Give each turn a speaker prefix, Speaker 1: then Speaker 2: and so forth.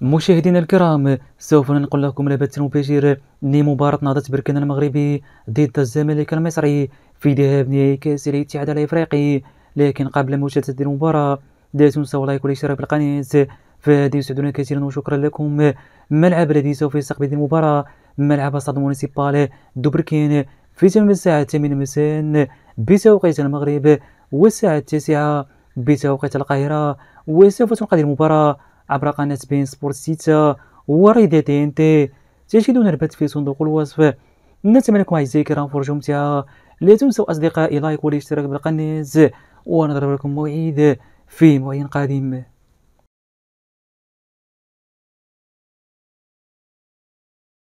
Speaker 1: مشاهدينا الكرام سوف ننقل لكم البث المباشر لمباراة نهضة بركان المغربي ضد الزمالك المصري في ذهاب نهائي كأس الاتحاد الافريقي لكن قبل مشاهدة المباراة لا تنسوا لايك والاشتراك بالقناة فهذه يسعدنا كثيرا وشكرا لكم الملعب الذي سوف يستقبل المباراة ملعب استاد مونيسيبال دوبركين في تمام الساعة 8 مساء بتوقيت المغرب والساعة 9 بتوقيت القاهرة وسوف تنقل المباراة عبر قناة بين سبورت سيتا وريدة تي ان تي تجدون نربت في صندوق الوصف نتمنى لكم أعزائي الكرام فرجمتها لا تنسوا أصدقائي لايك والاشتراك بالقناة ونضرب لكم موعد في موعد قادم